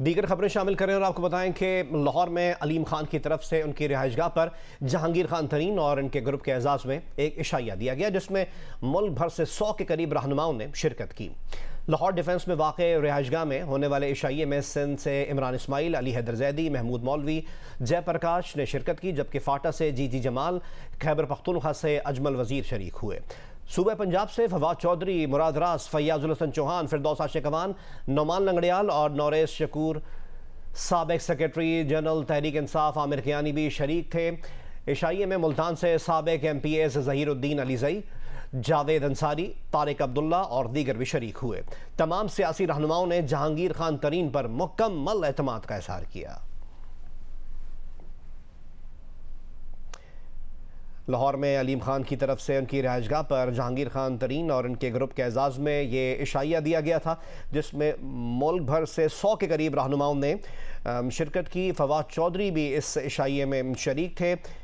दीगर खबरें शामिल करें और आपको बताएं कि लाहौर में अलीम खान की तरफ से उनकी गाह पर जहांगीर खान तरीन और इनके ग्रुप के एजाज़ में एक इशाया दिया गया जिसमें मुल्क भर से सौ के करीब रहनुमाओं ने शिरकत की लाहौर डिफेंस में वाक़ गाह में होने वाले इशाइये में सिंध से इमरान इसमाइल अली हैदर जैदी महमूद मौलवी जयप्रकाश ने शिरकत की जबकि फाटा से जी जी जमाल खैबर पख्तुलखा से अजमल वजीर शरीक हुए सूबह पंजाब से फवाद चौधरी मुरादराज रास फैयाजुल हसन चौहान फिरदौस आशिकवान नौमान लंगड़ियाल और नौरेस शकूर सबक सेक्रेटरी जनरल तहरीक इंसाफ आमिर खियानी भी शरीक थे इशाइये में मुल्तान से सबक M P S Zaheeruddin Alizai Javed Ansari Tariq Abdullah और दीगर भी शरीक हुए तमाम सियासी रहनुमाओं ने जहांगीर खान तरीन पर मुकम्मल अहतमाद का इजहार किया लाहौर में अलीम ख़ान की तरफ से उनकी गाह पर जहांगीर खान तरीन और उनके ग्रुप के एजाज़ में ये इशाइया दिया गया था जिसमें मुल्क भर से सौ के करीब रहनुमाओं ने शिरकत की फवाद चौधरी भी इस इशाइये में शरीक थे